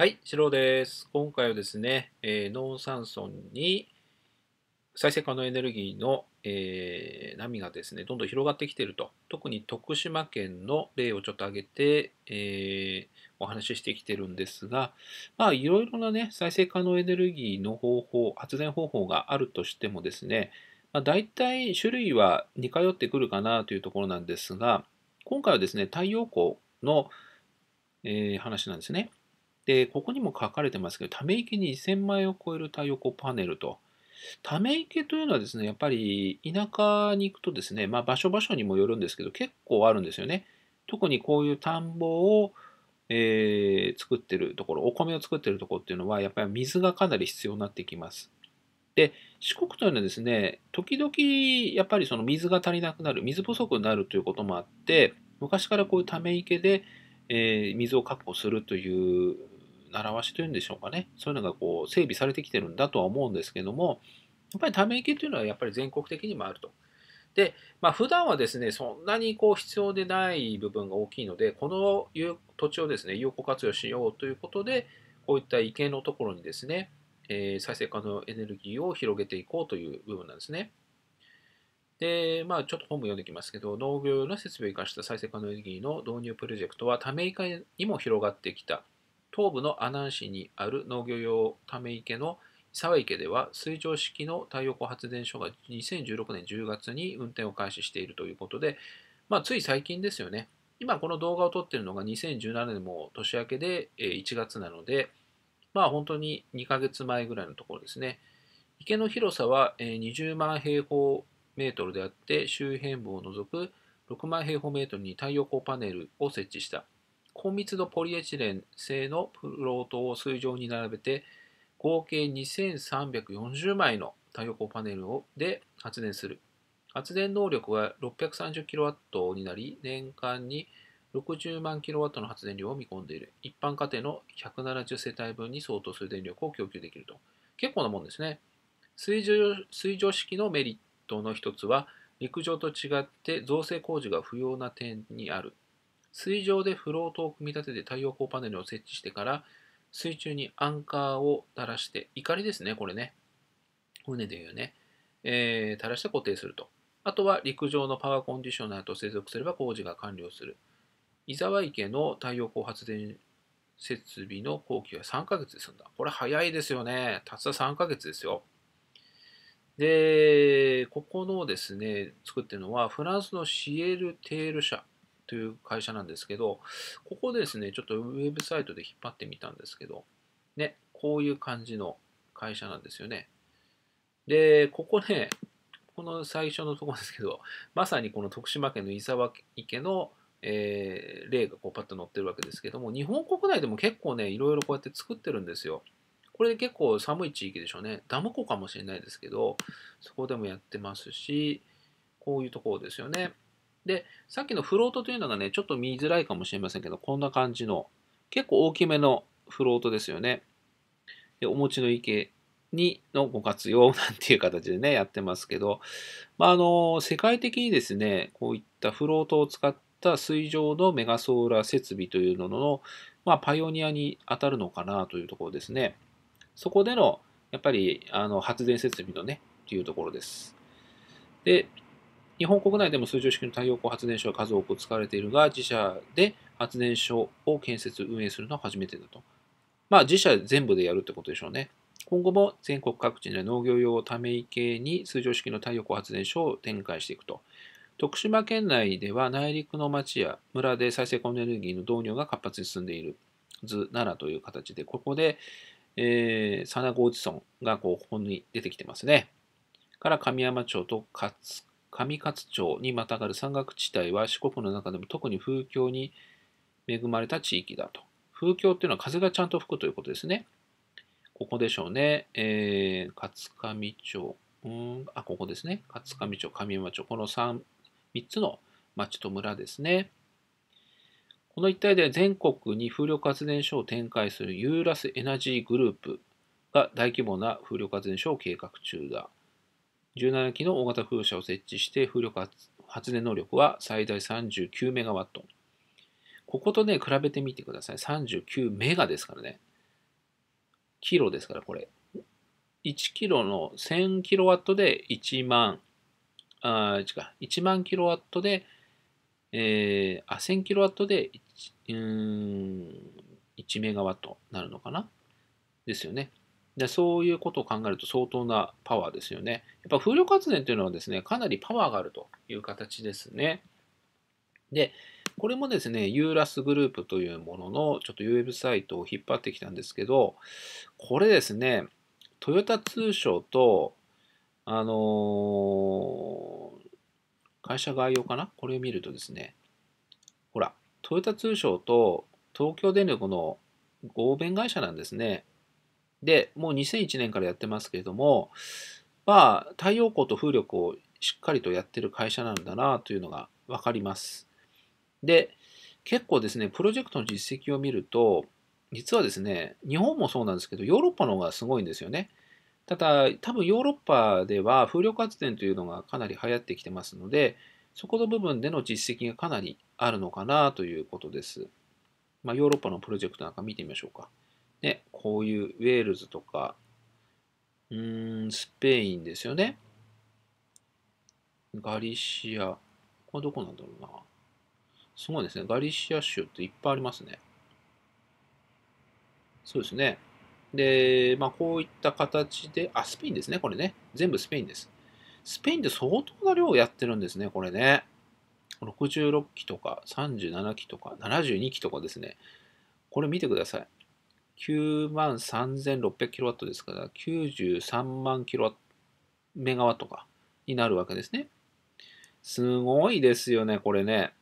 はい、シロです。今回はですね、えー、農産村に再生可能エネルギーの、えー、波がですね、どんどん広がってきていると、特に徳島県の例をちょっと挙げて、えー、お話ししてきてるんですが、まあ、いろいろなね、再生可能エネルギーの方法、発電方法があるとしてもですね、まあ、大体種類は似通ってくるかなというところなんですが、今回はですね、太陽光の、え話なんですね。で、ここにも書かれてますけど、ため池に1000枚を超える太陽光パネルと。ため池というのはですね、やっぱり田舎に行くとですね、まあ、場所場所にもよるんですけど、結構あるんですよね。特にこういう田んぼを、えー、作ってるところ、お米を作ってるところっていうのは、やっぱり水がかなり必要になってきます。で、四国というのはですね、時々やっぱりその水が足りなくなる、水不足になるということもあって、昔からこういうため池で、えー、水を確保するという習しというんでしょうかね。そういうのがこう整備されてきてるんだとは思うんですけども、やっぱりため池というのはやっぱり全国的にもあると。で、まあ、普段はですね、そんなにこう必要でない部分が大きいので、この土地をですね、有効活用しようということで、こういった池のところにですね、えー、再生可能エネルギーを広げていこうという部分なんですね。で、まあ、ちょっと本も読んできますけど、農業用の設備を生かした再生可能エネルギーの導入プロジェクトは、ため池にも広がってきた。東部の阿南市にある農業用ため池の沢池では水上式の太陽光発電所が2016年10月に運転を開始しているということで、まあ、つい最近ですよね今この動画を撮っているのが2017年も年明けで1月なのでまあ本当に2ヶ月前ぐらいのところですね池の広さは20万平方メートルであって周辺部を除く6万平方メートルに太陽光パネルを設置した高密度ポリエチレン製のプロートを水上に並べて合計2340枚の太陽光パネルで発電する発電能力は 630kW になり年間に60万 kW の発電量を見込んでいる一般家庭の170世帯分に相当する電力を供給できると結構なもんですね水上水上式のメリットの一つは陸上と違って造成工事が不要な点にある水上でフロートを組み立てて太陽光パネルを設置してから水中にアンカーを垂らして、怒りですね、これね。船でいうね。えー、垂らして固定すると。あとは陸上のパワーコンディショナーと接続すれば工事が完了する。伊沢池の太陽光発電設備の工期は3ヶ月で済んだ。これ早いですよね。たった3ヶ月ですよ。で、ここのですね、作ってるのはフランスのシエル・テール社。という会社なんですけど、ここですね、ちょっとウェブサイトで引っ張ってみたんですけど、ね、こういう感じの会社なんですよね。で、ここね、この最初のところですけど、まさにこの徳島県の伊沢池の、えー、例がこうパッと載ってるわけですけども、日本国内でも結構ね、いろいろこうやって作ってるんですよ。これ結構寒い地域でしょうね。ダム湖かもしれないですけど、そこでもやってますし、こういうところですよね。で、さっきのフロートというのがね、ちょっと見づらいかもしれませんけど、こんな感じの、結構大きめのフロートですよね。でお持ちの池にのご活用なんていう形でね、やってますけど、まあ、あの、世界的にですね、こういったフロートを使った水上のメガソーラー設備というのの、まあ、パイオニアに当たるのかなというところですね。そこでの、やっぱり、あの、発電設備のね、というところです。で、日本国内でも通常式の太陽光発電所は数多く使われているが、自社で発電所を建設、運営するのは初めてだと。まあ、自社全部でやるってことでしょうね。今後も全国各地で農業用ため池に通常式の太陽光発電所を展開していくと。徳島県内では内陸の町や村で再生可能エネルギーの導入が活発に進んでいる図ならという形で、ここで、えー、サナゴーチソンがこう、ここに出てきてますね。から神山町と勝上勝町にまたがる山岳地帯は四国の中でも特に風況に恵まれた地域だと。風況っていうのは風がちゃんと吹くということですね。ここでしょうね。えー、勝上町。うん、あ、ここですね。勝上町、上山町。この 3, つの町と村ですね。この一帯では全国に風力発電所を展開するユーラスエナジーグループが大規模な風力発電所を計画中だ。17基の大型風車を設置して風力発電能力は最大39メガワット。こことね、比べてみてください。39メガですからね。キロですから、これ。1キロの1000キロワットで1万、あ、違う、1万キロワットで、えー、あ、1000キロワットで1、うん、1メガワットなるのかなですよね。でそういうことを考えると相当なパワーですよね。やっぱ風力発電というのはですね、かなりパワーがあるという形ですね。で、これもですね、ユーラスグループというもののちょっとウェブサイトを引っ張ってきたんですけど、これですね、トヨタ通商と、あのー、会社概要かなこれを見るとですね、ほら、トヨタ通商と東京電力の合弁会社なんですね。で、もう2001年からやってますけれども、まあ、太陽光と風力をしっかりとやってる会社なんだなというのが分かります。で、結構ですね、プロジェクトの実績を見ると、実はですね、日本もそうなんですけど、ヨーロッパの方がすごいんですよね。ただ、多分ヨーロッパでは風力発電というのがかなり流行ってきてますので、そこの部分での実績がかなりあるのかなということです。まあ、ヨーロッパのプロジェクトなんか見てみましょうか。ね、こういうウェールズとか、うーん、スペインですよね。ガリシア。これどこなんだろうな。すごいですね。ガリシア州っていっぱいありますね。そうですね。で、まあ、こういった形で、あ、スペインですね、これね。全部スペインです。スペインで相当な量をやってるんですね、これね。66機とか、37機とか、72機とかですね。これ見てください。9万3600キロワットですから、93万キロメガワットか、になるわけですね。すごいですよね、これね。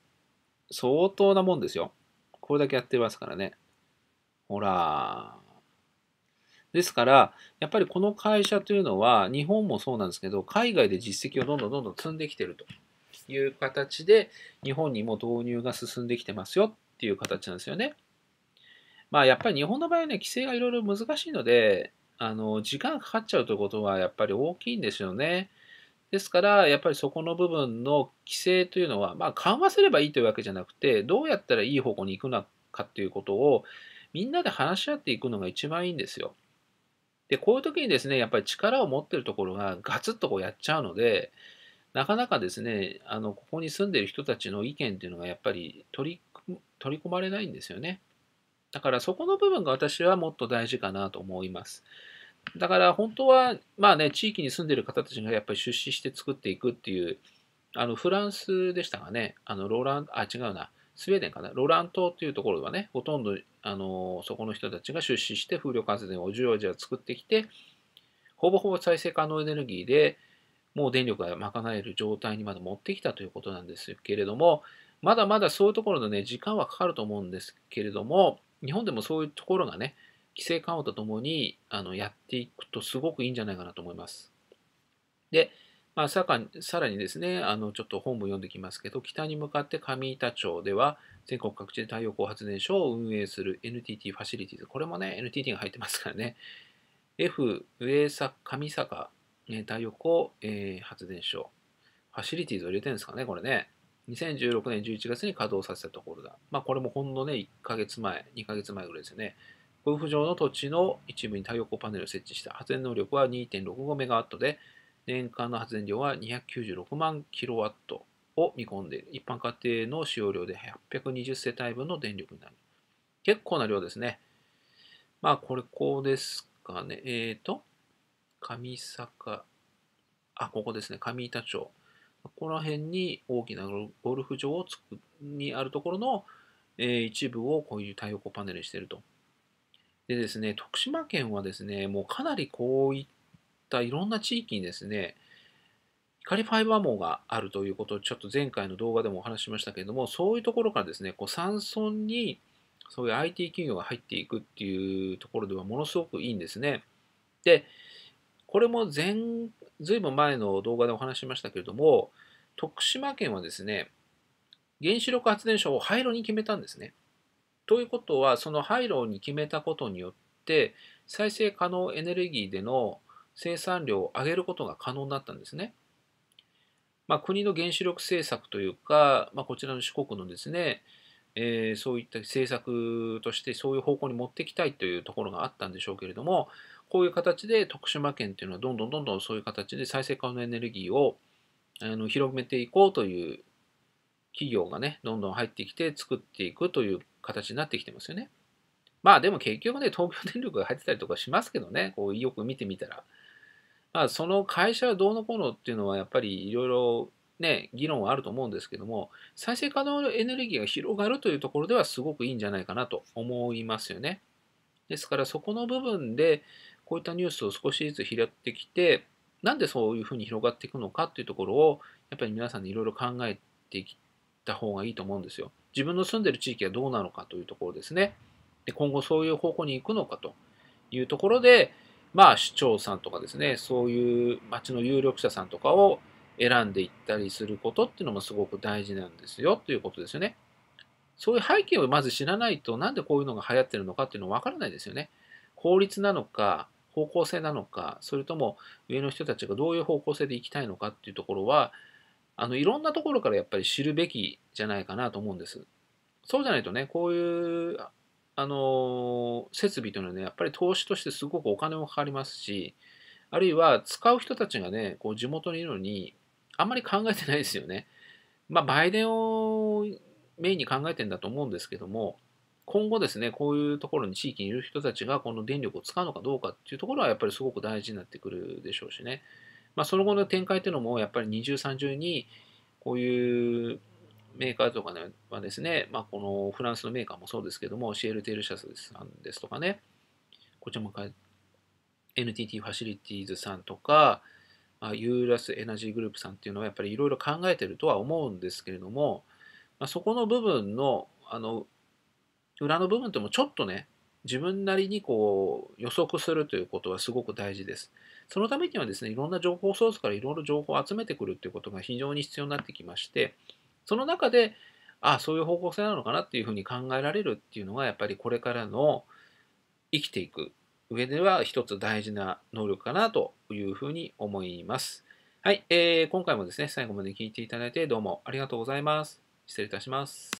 相当なもんですよ。これだけやってますからね。ほら。ですから、やっぱりこの会社というのは、日本もそうなんですけど、海外で実績をどんどんどんどん積んできてるという形で、日本にも導入が進んできてますよっていう形なんですよね。まあ、やっぱり日本の場合はね、規制がいろいろ難しいので、あの時間かかっちゃうということはやっぱり大きいんですよね。ですから、やっぱりそこの部分の規制というのは、まあ、緩和すればいいというわけじゃなくて、どうやったらいい方向に行くのかということを、みんなで話し合っていくのが一番いいんですよ。で、こういう時にですね、やっぱり力を持ってるところがガツッとこうやっちゃうので、なかなかですね、あのここに住んでいる人たちの意見というのがやっぱり取り取り込まれないんですよね。だからそこの部分が私はもっと大事かなと思います。だから本当は、まあね、地域に住んでる方たちがやっぱり出資して作っていくっていう、あのフランスでしたがね、あのローラン、あ、違うな、スウェーデンかな、ロラン島っていうところはね、ほとんどあのそこの人たちが出資して風力発電をじわじわ作ってきて、ほぼほぼ再生可能エネルギーでもう電力が賄える状態にまで持ってきたということなんですけれども、まだまだそういうところのね、時間はかかると思うんですけれども、日本でもそういうところがね、規制緩和とともにあのやっていくとすごくいいんじゃないかなと思います。で、まあ、さかさらにですね、あのちょっと本文読んできますけど、北に向かって上板町では、全国各地で太陽光発電所を運営する NTT ファシリティーズ、これもね、NTT が入ってますからね、F 上坂上坂、ね、太陽光、えー、発電所、ファシリティーズを入れてるんですかね、これね。2016年11月に稼働させたところだ。まあ、これもほんのね、1ヶ月前、2ヶ月前ぐらいですよね。ゴルフ場の土地の一部に太陽光パネルを設置した発電能力は2 6 5ットで、年間の発電量は296万キロワットを見込んでいる。一般家庭の使用量で820世帯分の電力になる。結構な量ですね。まあ、これ、こうですかね。えっ、ー、と、上坂、あ、ここですね。上板町。ここら辺に大きなゴルフ場をつくにあるところの、えー、一部をこういう太陽光パネルにしてると。でですね、徳島県はですね、もうかなりこういったいろんな地域にですね、光ファイバー網があるということをちょっと前回の動画でもお話ししましたけれども、そういうところからですね、こう山村にそういう IT 企業が入っていくっていうところではものすごくいいんですね。で、これも前、ずいぶん前の動画でお話しましたけれども、徳島県はですね、原子力発電所を廃炉に決めたんですね。ということは、その廃炉に決めたことによって、再生可能エネルギーでの生産量を上げることが可能になったんですね。まあ、国の原子力政策というか、まあ、こちらの四国のですね、えー、そういった政策としてそういう方向に持ってきたいというところがあったんでしょうけれども、こういう形で徳島県っていうのはどんどんどんどんそういう形で再生可能エネルギーをあの広めていこうという企業がね、どんどん入ってきて作っていくという形になってきてますよね。まあでも結局ね、東京電力が入ってたりとかしますけどね、こうよく見てみたら。まあその会社はどうのこうのっていうのはやっぱりいろいろね、議論はあると思うんですけども、再生可能エネルギーが広がるというところではすごくいいんじゃないかなと思いますよね。ですからそこの部分で、こういったニュースを少しずつ拾ってきて、なんでそういうふうに広がっていくのかっていうところを、やっぱり皆さんでいろいろ考えてきた方がいいと思うんですよ。自分の住んでる地域はどうなのかというところですね。で今後そういう方向に行くのかというところで、まあ市長さんとかですね、そういう町の有力者さんとかを選んでいったりすることっていうのもすごく大事なんですよということですよね。そういう背景をまず知らないと、なんでこういうのが流行ってるのかっていうの分からないですよね。効率なのか、方向性なのか、それとも上の人たちがどういう方向性で行きたいのかっていうところは、あの、いろんなところからやっぱり知るべきじゃないかなと思うんです。そうじゃないとね、こういう、あの、設備というのはね、やっぱり投資としてすごくお金もかかりますし、あるいは使う人たちがね、こう地元にいるのに、あんまり考えてないですよね。まあ、バイデンをメインに考えてんだと思うんですけども、今後ですね、こういうところに地域にいる人たちがこの電力を使うのかどうかっていうところはやっぱりすごく大事になってくるでしょうしね。まあ、その後の展開っていうのもやっぱり二重三重にこういうメーカーとかねはですね、まあ、このフランスのメーカーもそうですけども、シエル・テールスさんですとかね、こちらも NTT ファシリティーズさんとか、まあ、ユーラスエナジーグループさんっていうのはやっぱりいろいろ考えてるとは思うんですけれども、まあ、そこの部分のあの裏の部分ともちょっとね、自分なりにこう予測するということはすごく大事です。そのためにはですね、いろんな情報ソースからいろいろ情報を集めてくるということが非常に必要になってきまして、その中で、ああ、そういう方向性なのかなっていうふうに考えられるっていうのが、やっぱりこれからの生きていく上では一つ大事な能力かなというふうに思います。はい、えー、今回もですね、最後まで聞いていただいてどうもありがとうございます。失礼いたします。